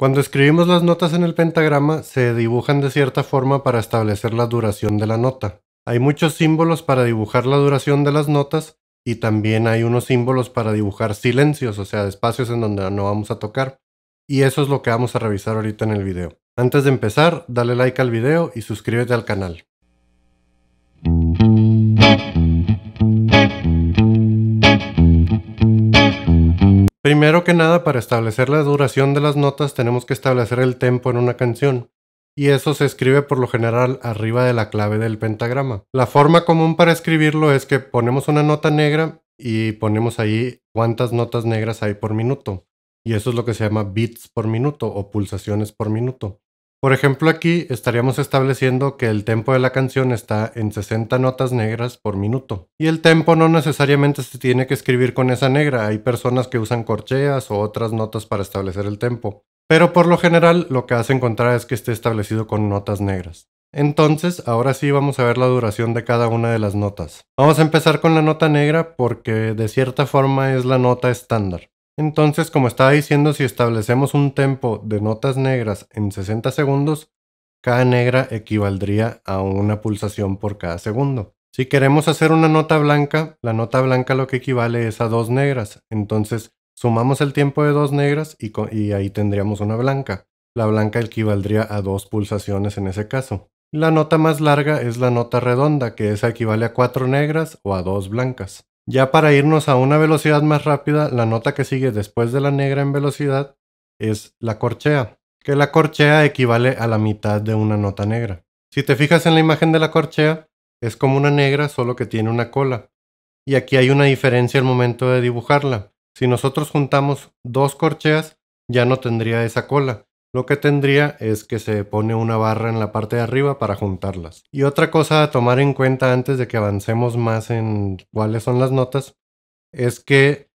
Cuando escribimos las notas en el pentagrama, se dibujan de cierta forma para establecer la duración de la nota. Hay muchos símbolos para dibujar la duración de las notas y también hay unos símbolos para dibujar silencios, o sea, espacios en donde no vamos a tocar. Y eso es lo que vamos a revisar ahorita en el video. Antes de empezar, dale like al video y suscríbete al canal. Primero que nada, para establecer la duración de las notas tenemos que establecer el tempo en una canción, y eso se escribe por lo general arriba de la clave del pentagrama. La forma común para escribirlo es que ponemos una nota negra y ponemos ahí cuántas notas negras hay por minuto, y eso es lo que se llama beats por minuto o pulsaciones por minuto. Por ejemplo, aquí estaríamos estableciendo que el tempo de la canción está en 60 notas negras por minuto. Y el tempo no necesariamente se tiene que escribir con esa negra, hay personas que usan corcheas o otras notas para establecer el tempo. Pero por lo general lo que hace encontrar es que esté establecido con notas negras. Entonces, ahora sí vamos a ver la duración de cada una de las notas. Vamos a empezar con la nota negra porque de cierta forma es la nota estándar. Entonces, como estaba diciendo, si establecemos un tempo de notas negras en 60 segundos, cada negra equivaldría a una pulsación por cada segundo. Si queremos hacer una nota blanca, la nota blanca lo que equivale es a dos negras. Entonces, sumamos el tiempo de dos negras y, y ahí tendríamos una blanca. La blanca equivaldría a dos pulsaciones en ese caso. La nota más larga es la nota redonda, que esa equivale a cuatro negras o a dos blancas. Ya para irnos a una velocidad más rápida, la nota que sigue después de la negra en velocidad es la corchea, que la corchea equivale a la mitad de una nota negra. Si te fijas en la imagen de la corchea, es como una negra solo que tiene una cola. Y aquí hay una diferencia al momento de dibujarla. Si nosotros juntamos dos corcheas, ya no tendría esa cola, lo que tendría es que se pone una barra en la parte de arriba para juntarlas. Y otra cosa a tomar en cuenta antes de que avancemos más en cuáles son las notas, es que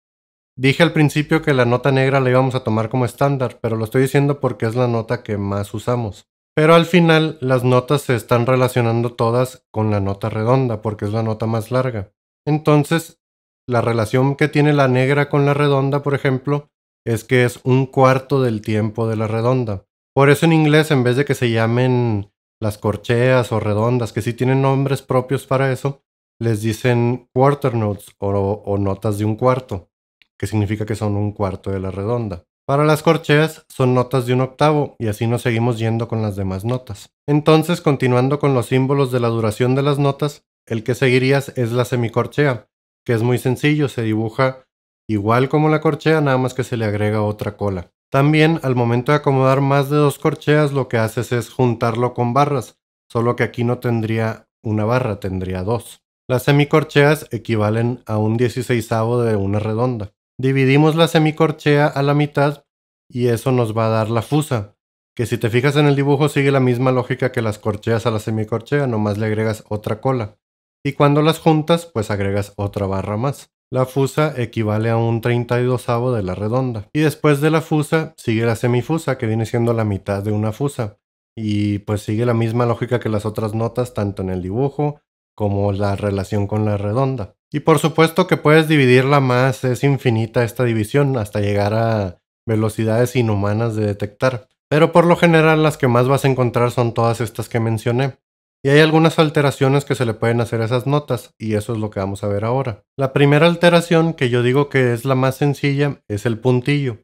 dije al principio que la nota negra la íbamos a tomar como estándar, pero lo estoy diciendo porque es la nota que más usamos. Pero al final las notas se están relacionando todas con la nota redonda porque es la nota más larga. Entonces, la relación que tiene la negra con la redonda, por ejemplo, es que es un cuarto del tiempo de la redonda. Por eso en inglés, en vez de que se llamen las corcheas o redondas, que sí tienen nombres propios para eso, les dicen quarter notes o, notas de un cuarto, que significa que son un cuarto de la redonda. Para las corcheas son notas de un octavo y así nos seguimos yendo con las demás notas. Entonces, continuando con los símbolos de la duración de las notas, el que seguirías es la semicorchea, que es muy sencillo, se dibuja igual como la corchea, nada más que se le agrega otra cola. También al momento de acomodar más de dos corcheas lo que haces es juntarlo con barras, solo que aquí no tendría una barra, tendría dos. Las semicorcheas equivalen a un dieciséisavo de una redonda. Dividimos la semicorchea a la mitad y eso nos va a dar la fusa, que si te fijas en el dibujo sigue la misma lógica que las corcheas a la semicorchea, nomás le agregas otra cola. Y cuando las juntas, pues agregas otra barra más. La fusa equivale a un 32 de la redonda. Y después de la fusa sigue la semifusa, que viene siendo la mitad de una fusa. Y pues sigue la misma lógica que las otras notas, tanto en el dibujo como la relación con la redonda. Y por supuesto que puedes dividirla más, es infinita esta división hasta llegar a velocidades inhumanas de detectar. Pero por lo general las que más vas a encontrar son todas estas que mencioné. Y hay algunas alteraciones que se le pueden hacer a esas notas, y eso es lo que vamos a ver ahora. La primera alteración, que yo digo que es la más sencilla, es el puntillo.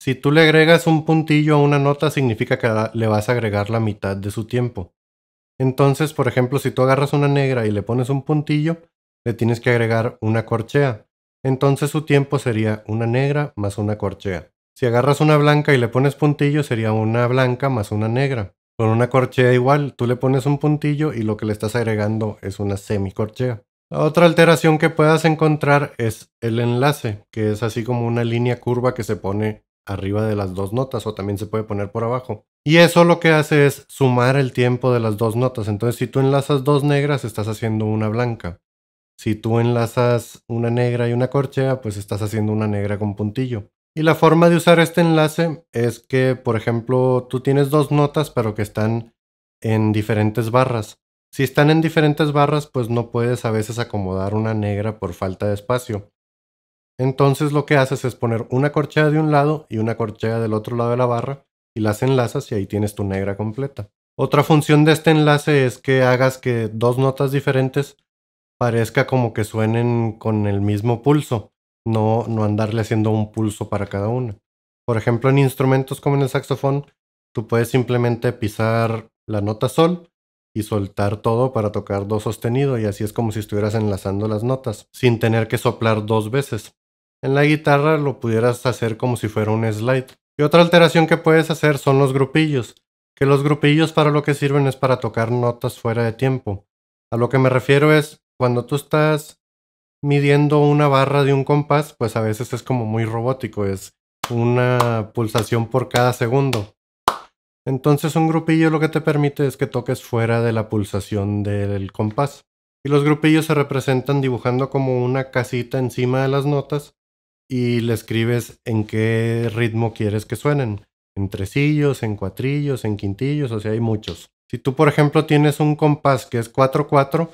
Si tú le agregas un puntillo a una nota, significa que le vas a agregar la mitad de su tiempo. Entonces, por ejemplo, si tú agarras una negra y le pones un puntillo, le tienes que agregar una corchea. Entonces su tiempo sería una negra más una corchea. Si agarras una blanca y le pones puntillo, sería una blanca más una negra. Con una corchea igual, tú le pones un puntillo y lo que le estás agregando es una semicorchea. La otra alteración que puedas encontrar es el enlace, que es así como una línea curva que se pone arriba de las dos notas o también se puede poner por abajo. Y eso lo que hace es sumar el tiempo de las dos notas. Entonces si tú enlazas dos negras, estás haciendo una blanca. Si tú enlazas una negra y una corchea, pues estás haciendo una negra con puntillo. Y la forma de usar este enlace es que, por ejemplo, tú tienes dos notas, pero que están en diferentes barras. Si están en diferentes barras, pues no puedes a veces acomodar una negra por falta de espacio. Entonces lo que haces es poner una corchea de un lado y una corchea del otro lado de la barra y las enlazas y ahí tienes tu negra completa. Otra función de este enlace es que hagas que dos notas diferentes parezca como que suenen con el mismo pulso no, no andarle haciendo un pulso para cada una. Por ejemplo, en instrumentos como en el saxofón, tú puedes simplemente pisar la nota sol y soltar todo para tocar do sostenido y así es como si estuvieras enlazando las notas, sin tener que soplar dos veces. En la guitarra lo pudieras hacer como si fuera un slide. Y otra alteración que puedes hacer son los grupillos, que los grupillos para lo que sirven es para tocar notas fuera de tiempo. A lo que me refiero es, cuando tú estás midiendo una barra de un compás, pues a veces es como muy robótico, es una pulsación por cada segundo. Entonces un grupillo lo que te permite es que toques fuera de la pulsación del compás. Y los grupillos se representan dibujando como una casita encima de las notas y le escribes en qué ritmo quieres que suenen. En tresillos, en cuatrillos, en quintillos, o sea, hay muchos. Si tú, por ejemplo, tienes un compás que es 4-4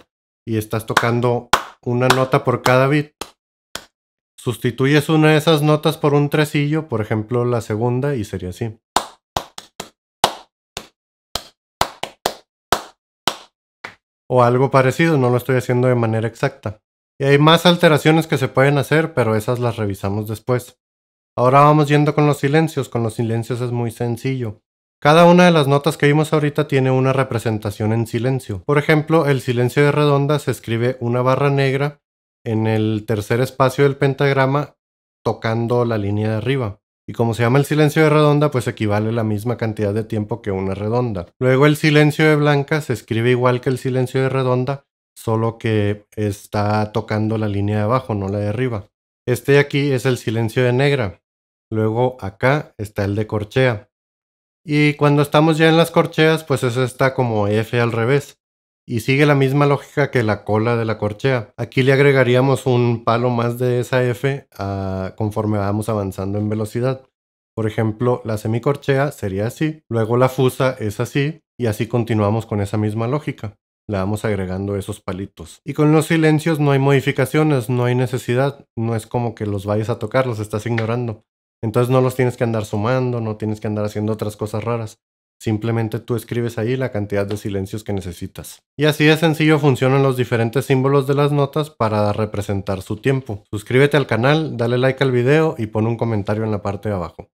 y estás tocando una nota por cada bit. Sustituyes una de esas notas por un tresillo, por ejemplo la segunda, y sería así. O algo parecido, no lo estoy haciendo de manera exacta. Y hay más alteraciones que se pueden hacer, pero esas las revisamos después. Ahora vamos yendo con los silencios. Con los silencios es muy sencillo. Cada una de las notas que vimos ahorita tiene una representación en silencio. Por ejemplo, el silencio de redonda se escribe una barra negra en el tercer espacio del pentagrama tocando la línea de arriba. Y como se llama el silencio de redonda, pues equivale la misma cantidad de tiempo que una redonda. Luego el silencio de blanca se escribe igual que el silencio de redonda, solo que está tocando la línea de abajo, no la de arriba. Este de aquí es el silencio de negra. Luego acá está el de corchea. Y cuando estamos ya en las corcheas, pues eso está como F al revés. Y sigue la misma lógica que la cola de la corchea. Aquí le agregaríamos un palo más de esa F a, conforme vamos avanzando en velocidad. Por ejemplo, la semicorchea sería así, luego la fusa es así, y así continuamos con esa misma lógica le vamos agregando esos palitos. Y con los silencios no hay modificaciones, no hay necesidad, no es como que los vayas a tocar, los estás ignorando. Entonces no los tienes que andar sumando, no tienes que andar haciendo otras cosas raras. Simplemente tú escribes ahí la cantidad de silencios que necesitas. Y así de sencillo funcionan los diferentes símbolos de las notas para representar su tiempo. Suscríbete al canal, dale like al video y pon un comentario en la parte de abajo.